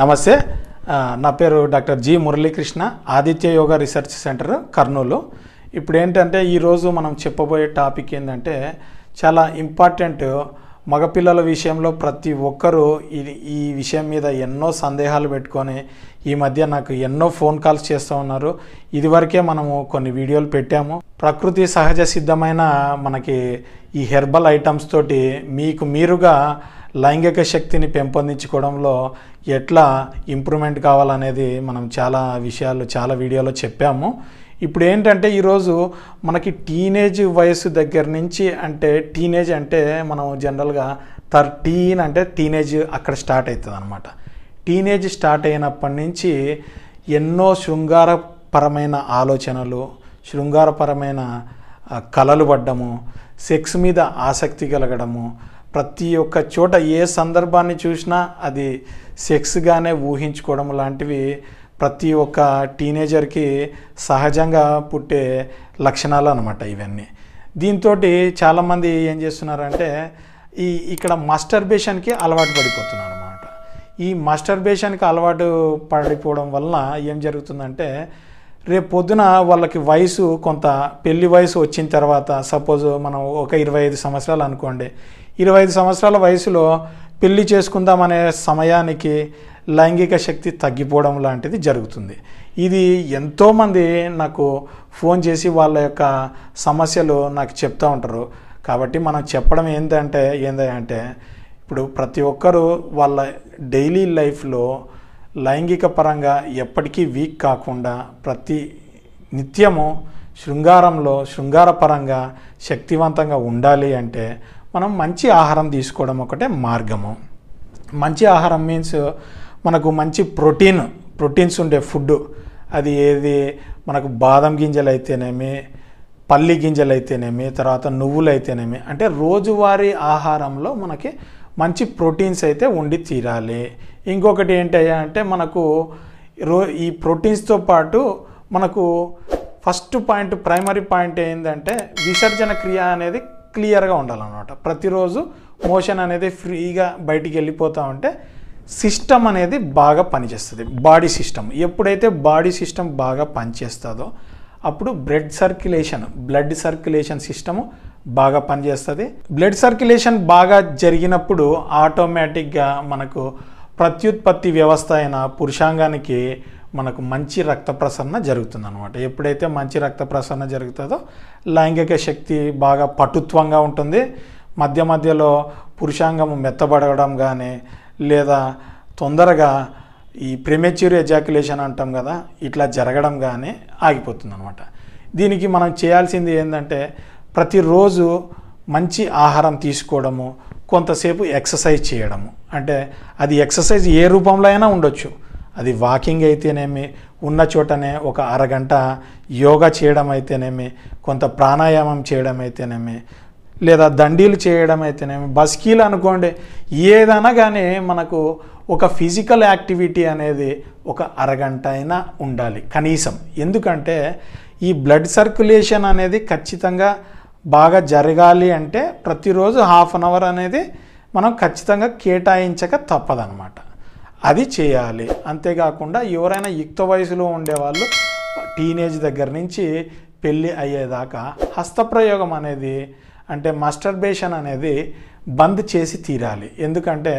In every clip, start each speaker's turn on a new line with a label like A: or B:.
A: నమస్తే నా పేరు doctor G Muralikrishna Aditya Yoga research centre Kurnool ఇప్పుడు ఏంటంటే ఈరోజు మనం చెప్పబోయే టాపిక్ ఏంటంటే చాలా ఇంపార్టెంట్ మగపిల్లల విషయంలో ప్రతి ఒక్కరూ ఇది ఈ విషయం మీద ఎన్నో సందేహాలు పెట్టుకొని ఈ మధ్య నాకు ఎన్నో ఫోన్ కాల్స్ చేస్తూ ఉన్నారు ఇదివరకే మనము కొన్ని వీడియోలు పెట్టాము ప్రకృతి సహజ సిద్ధమైన మనకి ఈ హెర్బల్ ఐటమ్స్ తోటి మీకు మీరుగా లైంగిక శక్తిని పెంపొందించుకోవడంలో ఎట్లా ఇంప్రూవ్మెంట్ కావాలనేది మనం చాలా విషయాలు చాలా వీడియోలో చెప్పాము ఇప్పుడు ఏంటంటే ఈరోజు మనకి టీనేజ్ వయసు దగ్గర నుంచి అంటే టీనేజ్ అంటే మనం జనరల్గా థర్టీన్ అంటే టీనేజ్ అక్కడ స్టార్ట్ అవుతుంది అనమాట టీనేజ్ స్టార్ట్ అయినప్పటి నుంచి ఎన్నో శృంగారపరమైన ఆలోచనలు శృంగారపరమైన కలలు పడ్డము సెక్స్ మీద ఆసక్తి కలగడము ప్రతి ఒక్క చోట ఏ సందర్భాన్ని చూసినా అది సెక్స్గానే ఊహించుకోవడం లాంటివి ప్రతి ఒక్క టీనేజర్కి సహజంగా పుట్టే లక్షణాలు అనమాట ఇవన్నీ దీంతో చాలామంది ఏం చేస్తున్నారంటే ఈ ఇక్కడ మాస్టర్బేషన్కి అలవాటు పడిపోతున్నారు అనమాట ఈ మాస్టర్బేషన్కి అలవాటు పడిపోవడం వలన ఏం జరుగుతుందంటే రేపు పొద్దున వాళ్ళకి వయసు కొంత పెళ్లి వయసు వచ్చిన తర్వాత సపోజ్ మనం ఒక ఇరవై ఐదు సంవత్సరాలు అనుకోండి ఇరవై ఐదు సంవత్సరాల వయసులో పెళ్లి చేసుకుందామనే సమయానికి లైంగిక శక్తి తగ్గిపోవడం లాంటిది జరుగుతుంది ఇది ఎంతోమంది నాకు ఫోన్ చేసి వాళ్ళ యొక్క సమస్యలు నాకు చెప్తూ ఉంటారు కాబట్టి మనం చెప్పడం ఏంటంటే ఏంటంటే ఇప్పుడు ప్రతి ఒక్కరూ వాళ్ళ డైలీ లైఫ్లో లైంగిక పరంగా ఎప్పటికీ వీక్ కాకుండా ప్రతి నిత్యము శృంగారంలో శృంగారపరంగా శక్తివంతంగా ఉండాలి అంటే మనం మంచి ఆహారం తీసుకోవడం ఒకటే మార్గము మంచి ఆహారం మీన్స్ మనకు మంచి ప్రోటీన్ ప్రోటీన్స్ ఉండే ఫుడ్ అది ఏది మనకు బాదం గింజలు అయితేనేమి పల్లి గింజలు అయితేనేమి తర్వాత నువ్వులు అయితేనేమి అంటే రోజువారీ ఆహారంలో మనకి మంచి ప్రోటీన్స్ అయితే ఉండి తీరాలి ఇంకొకటి ఏంటయ్యా అంటే మనకు రో ఈ ప్రోటీన్స్తో పాటు మనకు ఫస్ట్ పాయింట్ ప్రైమరీ పాయింట్ ఏంటంటే విసర్జన క్రియ అనేది క్లియర్గా ఉండాలన్నమాట ప్రతిరోజు మోషన్ అనేది ఫ్రీగా బయటికి వెళ్ళిపోతూ ఉంటే సిస్టమ్ అనేది బాగా పనిచేస్తుంది బాడీ సిస్టమ్ ఎప్పుడైతే బాడీ సిస్టమ్ బాగా పనిచేస్తుందో అప్పుడు blood circulation blood circulation system బాగా పనిచేస్తుంది బ్లడ్ సర్క్యులేషన్ బాగా జరిగినప్పుడు ఆటోమేటిక్గా మనకు ప్రత్యుత్పత్తి వ్యవస్థ అయిన పురుషాంగానికి మనకు మంచి రక్త ప్రసరణ జరుగుతుంది అనమాట ఎప్పుడైతే మంచి రక్త ప్రసరణ జరుగుతుందో లైంగిక శక్తి బాగా పటుత్వంగా ఉంటుంది మధ్య మధ్యలో పురుషాంగము మెత్తబడడం కానీ లేదా తొందరగా ఈ ప్రిమెచ్యూర్ ఎజాక్యులేషన్ అంటాం కదా ఇట్లా జరగడం కానీ ఆగిపోతుంది అనమాట దీనికి మనం చేయాల్సింది ఏంటంటే ప్రతిరోజు మంచి ఆహారం తీసుకోవడము కొంతసేపు ఎక్సర్సైజ్ చేయడము అంటే అది ఎక్సర్సైజ్ ఏ రూపంలో అయినా ఉండొచ్చు అది వాకింగ్ అయితేనేమి ఉన్న చోటనే ఒక అరగంట యోగా చేయడం అయితేనేమి కొంత ప్రాణాయామం చేయడం అయితేనేమి లేదా దండీలు చేయడం అయితేనేమి బస్కీలు అనుకోండి ఏదైనా కానీ మనకు ఒక ఫిజికల్ యాక్టివిటీ అనేది ఒక అరగంట అయినా ఉండాలి కనీసం ఎందుకంటే ఈ బ్లడ్ సర్క్యులేషన్ అనేది ఖచ్చితంగా బాగా జరగాలి అంటే ప్రతిరోజు హాఫ్ అన్ అవర్ అనేది మనం ఖచ్చితంగా కేటాయించక తప్పదనమాట అది చేయాలి అంతేకాకుండా ఎవరైనా యుక్త వయసులో ఉండేవాళ్ళు టీనేజ్ దగ్గర నుంచి పెళ్ళి అయ్యేదాకా హస్తప్రయోగం అనేది అంటే మస్టర్బేషన్ అనేది బంద్ చేసి తీరాలి ఎందుకంటే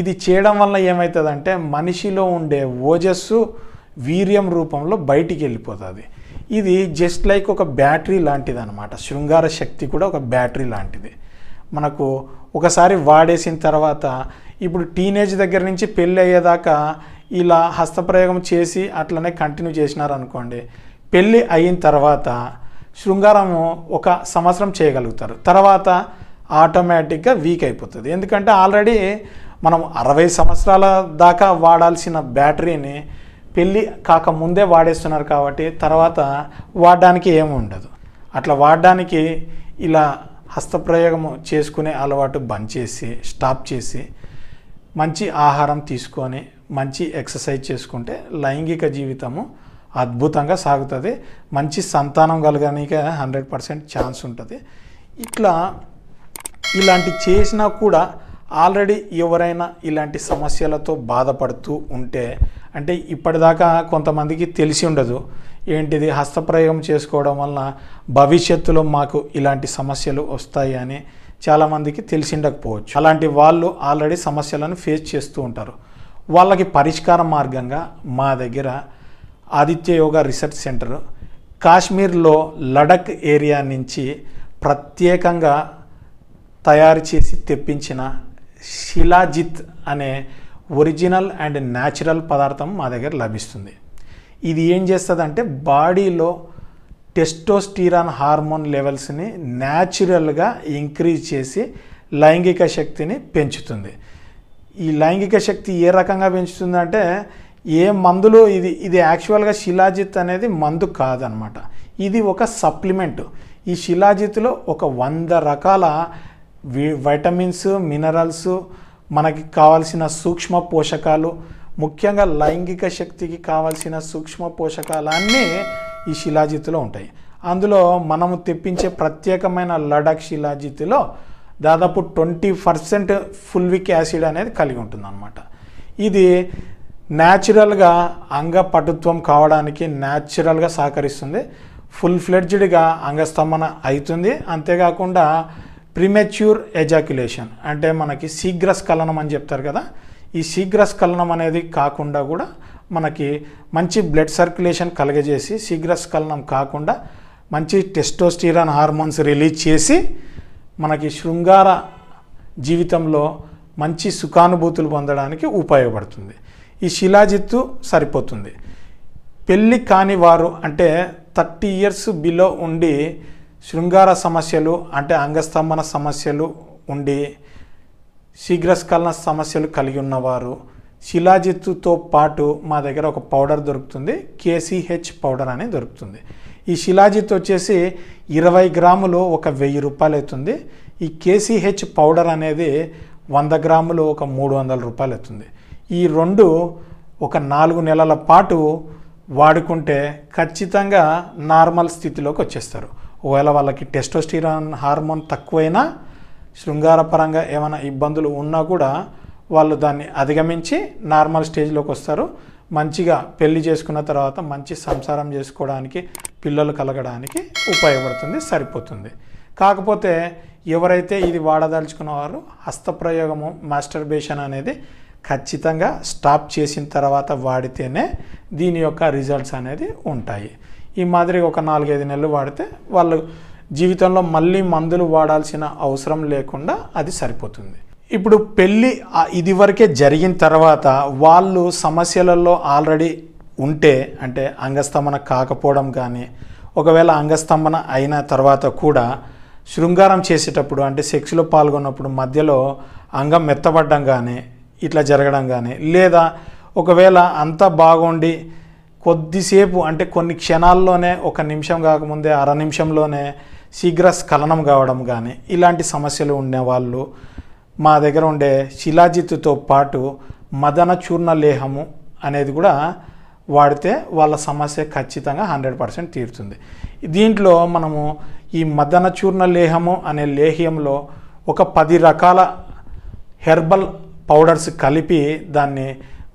A: ఇది చేయడం వల్ల ఏమవుతుందంటే మనిషిలో ఉండే ఓజస్సు వీర్యం రూపంలో బయటికి వెళ్ళిపోతుంది ఇది జస్ట్ లైక్ ఒక బ్యాటరీ లాంటిది అనమాట శృంగార శక్తి కూడా ఒక బ్యాటరీ లాంటిది మనకు ఒకసారి వాడేసిన తర్వాత ఇప్పుడు టీనేజ్ దగ్గర నుంచి పెళ్ళి అయ్యేదాకా ఇలా హస్తప్రయోగం చేసి అట్లనే కంటిన్యూ చేసినారనుకోండి పెళ్ళి అయిన తర్వాత శృంగారము ఒక సంవత్సరం చేయగలుగుతారు తర్వాత ఆటోమేటిక్గా వీక్ అయిపోతుంది ఎందుకంటే ఆల్రెడీ మనం అరవై సంవత్సరాల దాకా వాడాల్సిన బ్యాటరీని పెళ్ళి కాకముందే వాడేస్తున్నారు కాబట్టి తర్వాత వాడడానికి ఏమి ఉండదు అట్లా వాడడానికి ఇలా హస్తప్రయోగము చేసుకునే అలవాటు బంద్ చేసి స్టాప్ చేసి మంచి ఆహారం తీసుకొని మంచి ఎక్సర్సైజ్ చేసుకుంటే లైంగిక జీవితము అద్భుతంగా సాగుతుంది మంచి సంతానం కలగడానికి హండ్రెడ్ పర్సెంట్ ఛాన్స్ ఉంటుంది ఇట్లా ఇలాంటి చేసినా కూడా ఆల్రెడీ ఎవరైనా ఇలాంటి సమస్యలతో బాధపడుతూ ఉంటే అంటే ఇప్పటిదాకా కొంతమందికి తెలిసి ఉండదు ఏంటిది హస్తప్రయోగం చేసుకోవడం వలన భవిష్యత్తులో మాకు ఇలాంటి సమస్యలు వస్తాయి అని చాలామందికి తెలిసిండకపోవచ్చు అలాంటి వాళ్ళు ఆల్రెడీ సమస్యలను ఫేస్ చేస్తూ ఉంటారు వాళ్ళకి పరిష్కార మార్గంగా మా దగ్గర ఆదిత్య యోగ రీసెర్చ్ సెంటర్ కాశ్మీర్లో లడక్ ఏరియా నుంచి ప్రత్యేకంగా తయారు చేసి తెప్పించిన శిలాజిత్ అనే ఒరిజినల్ అండ్ న్యాచురల్ పదార్థం మా దగ్గర లభిస్తుంది ఇది ఏం చేస్తుందంటే బాడీలో టెస్టోస్టీరాన్ హార్మోన్ లెవెల్స్ని న్యాచురల్గా ఇంక్రీజ్ చేసి లైంగిక శక్తిని పెంచుతుంది ఈ లైంగిక శక్తి ఏ రకంగా పెంచుతుందంటే ఏ మందులు ఇది ఇది యాక్చువల్గా శిలాజిత్ అనేది మందు కాదనమాట ఇది ఒక సప్లిమెంట్ ఈ శిలాజిత్లో ఒక వంద రకాల వైటమిన్స్ మినరల్స్ మనకి కావాల్సిన సూక్ష్మ పోషకాలు ముఖ్యంగా లైంగిక శక్తికి కావాల్సిన సూక్ష్మ పోషకాలన్నీ ఈ శిలాజిత్తులో ఉంటాయి అందులో మనము తెప్పించే ప్రత్యేకమైన లడాక్ శిలాజిత్తులో దాదాపు ట్వంటీ పర్సెంట్ ఫుల్విక్ యాసిడ్ అనేది కలిగి ఉంటుంది అనమాట ఇది న్యాచురల్గా అంగపటుత్వం కావడానికి న్యాచురల్గా సహకరిస్తుంది ఫుల్ ఫ్లెడ్జ్డ్గా అంగస్తంభన అవుతుంది అంతేకాకుండా ప్రిమెచ్యూర్ ఎజాక్యులేషన్ అంటే మనకి శీఘ్రస్ఖలనం అని చెప్తారు కదా ఈ శీఘ్రస్ఖలనం అనేది కాకుండా కూడా మనకి మంచి బ్లడ్ సర్క్యులేషన్ కలగజేసి స్ఖలనం కాకుండా మంచి టెస్టోస్టిరాన్ హార్మోన్స్ రిలీజ్ చేసి మనకి శృంగార జీవితంలో మంచి సుఖానుభూతులు పొందడానికి ఉపయోగపడుతుంది ఈ శిలాజిత్తు సరిపోతుంది పెళ్ళి కాని వారు అంటే థర్టీ ఇయర్స్ బిలో ఉండి శృంగార సమస్యలు అంటే అంగస్తంభన సమస్యలు ఉండి శీఘ్రస్ఖలన సమస్యలు కలిగి ఉన్నవారు శిలాజిత్తుతో పాటు మా దగ్గర ఒక పౌడర్ దొరుకుతుంది కేసీహెచ్ పౌడర్ అనేది దొరుకుతుంది ఈ శిలాజిత్ వచ్చేసి ఇరవై గ్రాములు ఒక వెయ్యి రూపాయలు అవుతుంది ఈ కేసీహెచ్ పౌడర్ అనేది వంద గ్రాములు ఒక మూడు వందల రూపాయలు అవుతుంది ఈ రెండు ఒక నాలుగు నెలల పాటు వాడుకుంటే ఖచ్చితంగా నార్మల్ స్థితిలోకి వచ్చేస్తారు ఒకవేళ వాళ్ళకి టెస్టోస్టిరాన్ హార్మోన్ తక్కువైనా శృంగారపరంగా ఏమైనా ఇబ్బందులు ఉన్నా కూడా వాళ్ళు దాన్ని అధిగమించి నార్మల్ స్టేజ్లోకి వస్తారు మంచిగా పెళ్లి చేసుకున్న తర్వాత మంచి సంసారం చేసుకోవడానికి పిల్లలు కలగడానికి ఉపయోగపడుతుంది సరిపోతుంది కాకపోతే ఎవరైతే ఇది వాడదలుచుకున్న వారు హస్తప్రయోగము మాస్టర్బేషన్ అనేది ఖచ్చితంగా స్టాప్ చేసిన తర్వాత వాడితేనే దీని యొక్క రిజల్ట్స్ అనేది ఉంటాయి ఈ మాదిరిగా ఒక నాలుగైదు నెలలు వాడితే వాళ్ళు జీవితంలో మళ్ళీ మందులు వాడాల్సిన అవసరం లేకుండా అది సరిపోతుంది ఇప్పుడు పెళ్ళి ఇదివరకే జరిగిన తర్వాత వాళ్ళు సమస్యలలో ఆల్రెడీ ఉంటే అంటే అంగస్తంభన కాకపోవడం కానీ ఒకవేళ అంగస్తంభన అయిన తర్వాత కూడా శృంగారం చేసేటప్పుడు అంటే సెక్స్లో పాల్గొన్నప్పుడు మధ్యలో అంగం మెత్తబడ్డం కానీ ఇట్లా జరగడం కానీ లేదా ఒకవేళ అంతా బాగుండి కొద్దిసేపు అంటే కొన్ని క్షణాల్లోనే ఒక నిమిషం కాకముందే అర నిమిషంలోనే శీఘ్ర స్ఖలనం కావడం కానీ ఇలాంటి సమస్యలు ఉండేవాళ్ళు వాళ్ళు మా దగ్గర ఉండే శిలాజిత్తుతో పాటు మదన చూర్ణ లేహము అనేది కూడా వాడితే వాళ్ళ సమస్య ఖచ్చితంగా హండ్రెడ్ పర్సెంట్ తీరుతుంది దీంట్లో మనము ఈ మదన చూర్ణ లేహము అనే లేహ్యంలో ఒక పది రకాల హెర్బల్ పౌడర్స్ కలిపి దాన్ని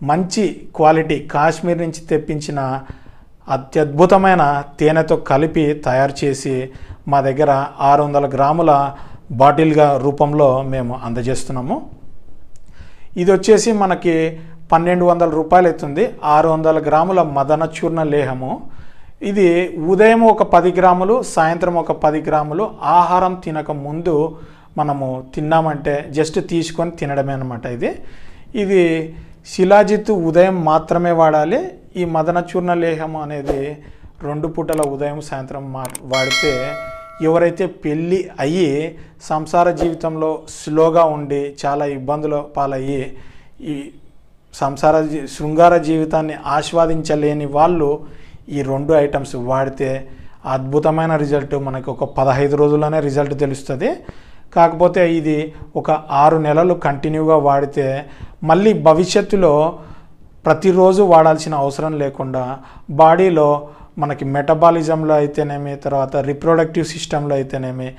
A: మంచి క్వాలిటీ కాశ్మీర్ నుంచి తెప్పించిన అత్యద్భుతమైన తేనెతో కలిపి తయారు చేసి మా దగ్గర ఆరు వందల గ్రాముల బాటిల్గా రూపంలో మేము అందజేస్తున్నాము ఇది వచ్చేసి మనకి పన్నెండు వందల రూపాయలు అవుతుంది ఆరు వందల గ్రాముల మదన చూర్ణ లేహము ఇది ఉదయం ఒక పది గ్రాములు సాయంత్రం ఒక పది గ్రాములు ఆహారం తినక ముందు మనము తిన్నామంటే జస్ట్ తీసుకొని తినడమే అనమాట ఇది ఇది శిలాజిత్తు ఉదయం మాత్రమే వాడాలి ఈ మదన చూర్ణ లేహం అనేది రెండు పూటల ఉదయం సాయంత్రం మా వాడితే ఎవరైతే పెళ్ళి అయ్యి సంసార జీవితంలో స్లోగా ఉండి చాలా ఇబ్బందుల పాలయ్యి ఈ సంసార శృంగార జీవితాన్ని ఆస్వాదించలేని వాళ్ళు ఈ రెండు ఐటమ్స్ వాడితే అద్భుతమైన రిజల్ట్ మనకు ఒక పదహైదు రోజుల్లోనే రిజల్ట్ తెలుస్తుంది కాకపోతే ఇది ఒక ఆరు నెలలు కంటిన్యూగా వాడితే మళ్ళీ భవిష్యత్తులో ప్రతిరోజు వాడాల్సిన అవసరం లేకుండా బాడీలో మనకి మెటబాలిజంలో అయితేనేమి తర్వాత రిప్రొడక్టివ్ సిస్టంలో అయితేనేమి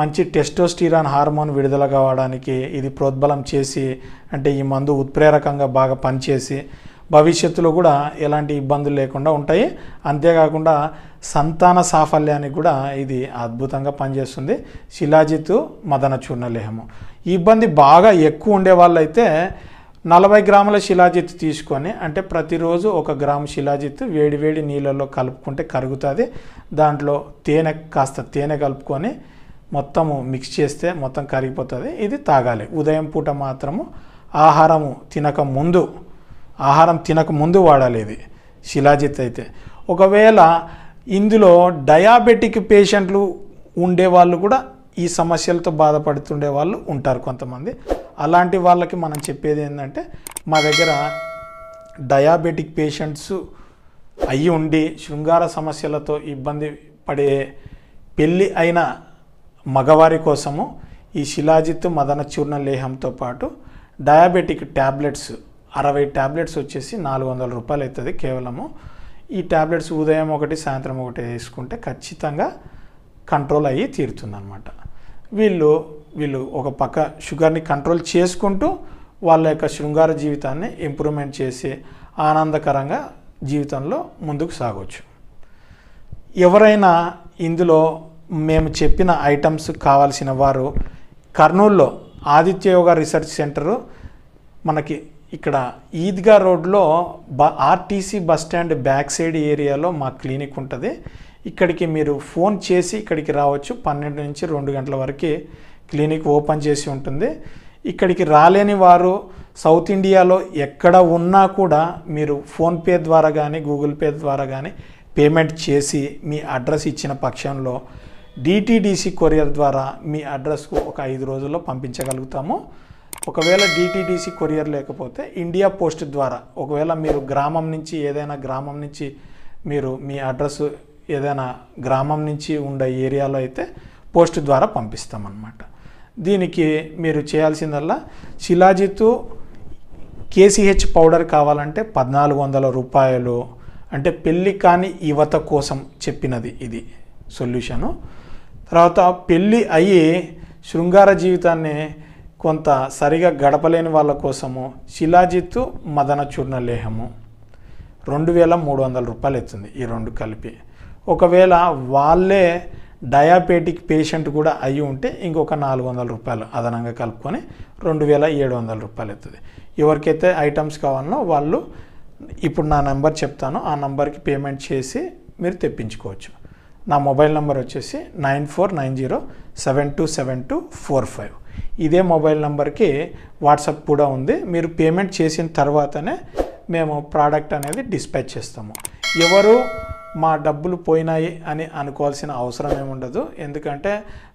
A: మంచి టెస్టోస్టిరాన్ హార్మోన్ విడుదల కావడానికి ఇది ప్రోద్బలం చేసి అంటే ఈ మందు ఉత్ప్రేరకంగా బాగా పనిచేసి భవిష్యత్తులో కూడా ఎలాంటి ఇబ్బందులు లేకుండా ఉంటాయి అంతేకాకుండా సంతాన సాఫల్యానికి కూడా ఇది అద్భుతంగా పనిచేస్తుంది శిలాజిత్ మదన చూర్ణలేహము ఇబ్బంది బాగా ఎక్కువ ఉండే వాళ్ళైతే నలభై గ్రాముల శిలాజిత్తు తీసుకొని అంటే ప్రతిరోజు ఒక గ్రాము శిలాజిత్తు వేడివేడి నీళ్ళల్లో కలుపుకుంటే కరుగుతుంది దాంట్లో తేనె కాస్త తేనె కలుపుకొని మొత్తము మిక్స్ చేస్తే మొత్తం కరిగిపోతుంది ఇది తాగాలి ఉదయం పూట మాత్రము ఆహారము తినక ముందు ఆహారం తినక ముందు వాడాలి ఇది శిలాజిత్ అయితే ఒకవేళ ఇందులో డయాబెటిక్ పేషెంట్లు ఉండేవాళ్ళు కూడా ఈ సమస్యలతో బాధపడుతుండే వాళ్ళు ఉంటారు కొంతమంది అలాంటి వాళ్ళకి మనం చెప్పేది ఏంటంటే మా దగ్గర డయాబెటిక్ పేషెంట్స్ అయి ఉండి శృంగార సమస్యలతో ఇబ్బంది పడే పెళ్ళి అయిన మగవారి కోసము ఈ శిలాజిత్ మదన చూర్ణ లేహంతో పాటు డయాబెటిక్ ట్యాబ్లెట్స్ అరవై ట్యాబ్లెట్స్ వచ్చేసి నాలుగు వందల రూపాయలు అవుతుంది కేవలము ఈ ట్యాబ్లెట్స్ ఉదయం ఒకటి సాయంత్రం ఒకటి వేసుకుంటే ఖచ్చితంగా కంట్రోల్ అయ్యి తీరుతుందనమాట వీళ్ళు వీళ్ళు ఒక పక్క షుగర్ని కంట్రోల్ చేసుకుంటూ వాళ్ళ యొక్క శృంగార జీవితాన్ని ఇంప్రూవ్మెంట్ చేసి ఆనందకరంగా జీవితంలో ముందుకు సాగవచ్చు ఎవరైనా ఇందులో మేము చెప్పిన ఐటమ్స్ కావాల్సిన వారు కర్నూల్లో ఆదిత్య యోగ రీసెర్చ్ సెంటరు మనకి ఇక్కడ ఈద్గా రోడ్లో బ RTC bus stand back side ఏరియాలో మా క్లినిక్ ఉంటుంది ఇక్కడికి మీరు ఫోన్ చేసి ఇక్కడికి రావచ్చు పన్నెండు నుంచి రెండు గంటల వరకు క్లినిక్ ఓపెన్ చేసి ఉంటుంది ఇక్కడికి రాలేని వారు సౌత్ ఇండియాలో ఎక్కడ ఉన్నా కూడా మీరు ఫోన్పే ద్వారా కానీ గూగుల్ పే ద్వారా కానీ పేమెంట్ చేసి మీ అడ్రస్ ఇచ్చిన పక్షంలో డిటీడీసీ కొరియర్ ద్వారా మీ అడ్రస్కు ఒక ఐదు రోజుల్లో పంపించగలుగుతాము ఒకవేళ డిటీడీసీ కొరియర్ లేకపోతే ఇండియా పోస్ట్ ద్వారా ఒకవేళ మీరు గ్రామం నుంచి ఏదైనా గ్రామం నుంచి మీరు మీ అడ్రస్ ఏదైనా గ్రామం నుంచి ఉండే ఏరియాలో అయితే పోస్ట్ ద్వారా పంపిస్తామన్నమాట దీనికి మీరు చేయాల్సిందల్లా శిలాజిత్తు కేసీహెచ్ పౌడర్ కావాలంటే పద్నాలుగు వందల రూపాయలు అంటే పెళ్ళి కాని యువత కోసం చెప్పినది ఇది సొల్యూషను తర్వాత పెళ్ళి అయ్యి శృంగార జీవితాన్ని కొంత సరిగా గడపలేని వాళ్ళ కోసము శిలాజిత్తు మదన చూర్ణ లేహము రెండు వేల మూడు వందల రూపాయలు అవుతుంది ఈ రెండు కలిపి ఒకవేళ వాళ్ళే డయాబెటిక్ పేషెంట్ కూడా అయి ఉంటే ఇంకొక నాలుగు వందల రూపాయలు అదనంగా కలుపుకొని రెండు వేల ఏడు వందల రూపాయలు అవుతుంది ఎవరికైతే ఐటమ్స్ కావాలనో వాళ్ళు ఇప్పుడు నా నెంబర్ చెప్తాను ఆ నెంబర్కి పేమెంట్ చేసి మీరు తెప్పించుకోవచ్చు నా మొబైల్ నెంబర్ వచ్చేసి nine four nine zero seven two seven two four five ఇదే మొబైల్ నెంబర్కి వాట్సాప్ కూడా ఉంది మీరు పేమెంట్ చేసిన తర్వాతనే మేము ప్రోడక్ట్ అనేది డిస్పాచ్ చేస్తాము ఎవరు మా డబ్బులు పోయినాయి అని అనుకోవాల్సిన అవసరం ఏముండదు ఎందుకంటే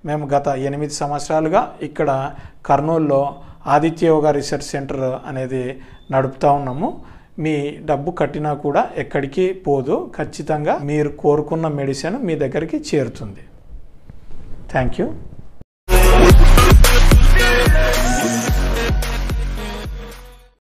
A: మేము గత ఎనిమిది సంవత్సరాలుగా ఇక్కడ కర్నూలులో ఆదిత్య రీసెర్చ్ సెంటర్ అనేది నడుపుతూ ఉన్నాము మీ డబ్బు కట్టినా కూడా ఎక్కడికి పోదు ఖచ్చితంగా మీరు కోరుకున్న మెడిసిన్ మీ దగ్గరికి చేరుతుంది థ్యాంక్ యూ